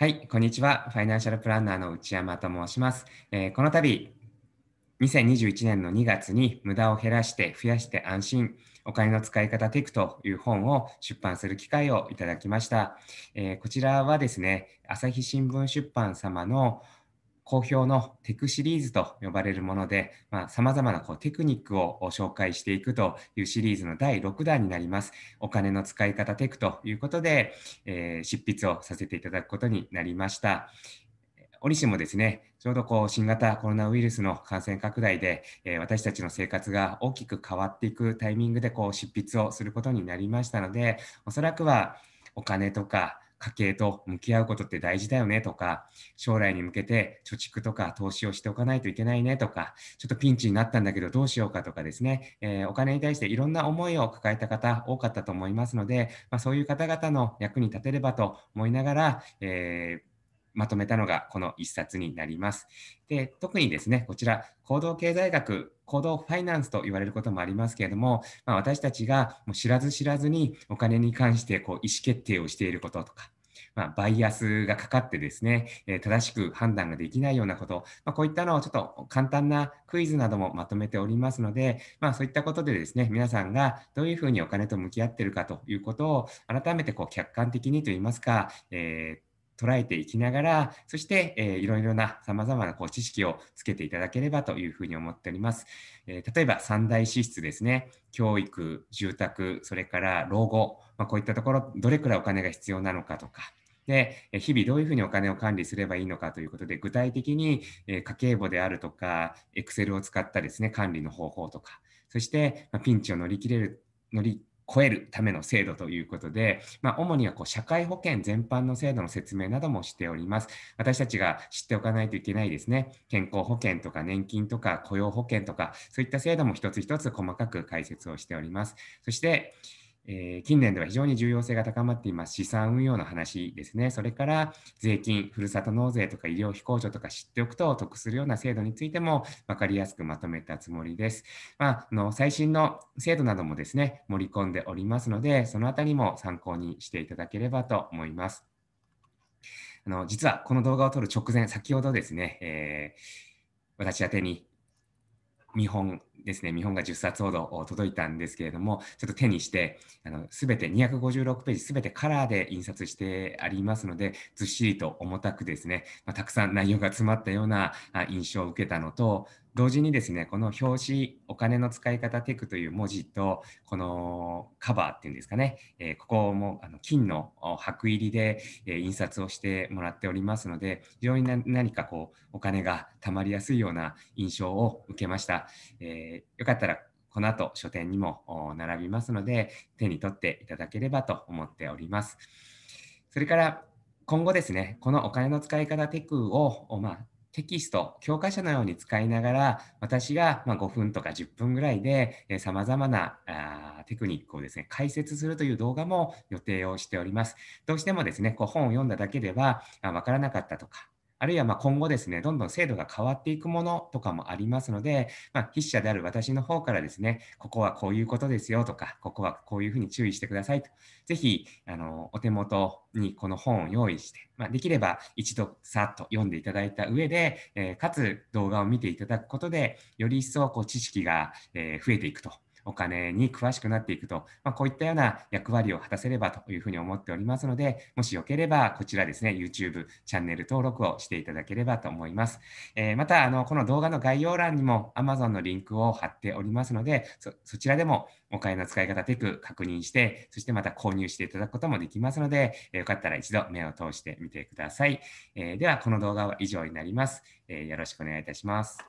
はい、こんにちは。ファイナンシャルプランナーの内山と申します。えー、この度、2021年の2月に無駄を減らして増やして安心、お金の使い方テクという本を出版する機会をいただきました。えー、こちらはですね、朝日新聞出版様の好評のテクシリーズと呼ばれるもので、まざ、あ、まなこうテクニックを紹介していくというシリーズの第6弾になります。お金の使い方テクということで、えー、執筆をさせていただくことになりました。折しもですね、ちょうどこう新型コロナウイルスの感染拡大で、えー、私たちの生活が大きく変わっていくタイミングでこう執筆をすることになりましたので、おそらくはお金とか家計と向き合うことって大事だよねとか、将来に向けて貯蓄とか投資をしておかないといけないねとか、ちょっとピンチになったんだけどどうしようかとかですね、えー、お金に対していろんな思いを抱えた方多かったと思いますので、まあ、そういう方々の役に立てればと思いながら、えーまとめたのがこの1冊になります。で特にですね、こちら、行動経済学、行動ファイナンスと言われることもありますけれども、まあ、私たちがもう知らず知らずにお金に関してこう意思決定をしていることとか、まあ、バイアスがかかってですね、えー、正しく判断ができないようなこと、まあ、こういったのをちょっと簡単なクイズなどもまとめておりますので、まあ、そういったことでですね、皆さんがどういうふうにお金と向き合ってるかということを改めてこう客観的にといいますか、えー捉えていきながら、そして、えー、いろいろな様々なこう知識をつけていただければというふうに思っております。えー、例えば三大支出ですね、教育、住宅、それから老後、まあ、こういったところ、どれくらいお金が必要なのかとか、で、日々どういうふうにお金を管理すればいいのかということで、具体的に家計簿であるとか、Excel を使ったですね、管理の方法とか、そしてピンチを乗り切れる、乗り超えるための制度ということで、まあ、主にはこう社会保険全般の制度の説明などもしております。私たちが知っておかないといけないですね。健康保険とか年金とか雇用保険とか、そういった制度も一つ一つ細かく解説をしております。そして、えー、近年では非常に重要性が高まっています資産運用の話ですね、それから税金、ふるさと納税とか医療費控除とか知っておくと得するような制度についても分かりやすくまとめたつもりです。まあ、の最新の制度などもですね、盛り込んでおりますので、そのあたりも参考にしていただければと思います。あの実はこの動画を撮る直前、先ほどですね、えー、私宛に見本ですね、見本が10冊ほど届いたんですけれども、ちょっと手にして、すべて256ページ、すべてカラーで印刷してありますので、ずっしりと重たくですね、まあ、たくさん内容が詰まったような印象を受けたのと、同時にですね、この表紙、お金の使い方テクという文字と、このカバーっていうんですかね、えー、ここもあの金の箔入りで、えー、印刷をしてもらっておりますので、非常に何かこう、お金が貯まりやすいような印象を受けました。えー、よかったら、この後書店にも並びますので、手に取っていただければと思っております。それから、今後ですね、このお金の使い方テクを、まあ、テキスト、教科書のように使いながら、私がま5分とか10分ぐらいで、えー、様々なあテクニックをですね、解説するという動画も予定をしております。どうしてもですね、こう本を読んだだけではわからなかったとか、あるいはま今後ですね、どんどん制度が変わっていくものとかもありますので、まあ、筆者である私の方からですね、ここはこういうことですよとか、ここはこういうふうに注意してくださいと、ぜひ、あの、お手元にこの本を用意して、まあ、できれば一度さっと読んでいただいた上で、えー、かつ動画を見ていただくことで、より一層こう知識が、え増えていくとお金に詳しくなっていくと、まあ、こういったような役割を果たせればというふうに思っておりますので、もしよければこちらですね、YouTube チャンネル登録をしていただければと思います。えー、また、あの、この動画の概要欄にも Amazon のリンクを貼っておりますので、そちらでもお金の使い方テク確認して、そしてまた購入していただくこともできますので、よかったら一度目を通してみてください。えー、では、この動画は以上になります。えー、よろしくお願いいたします。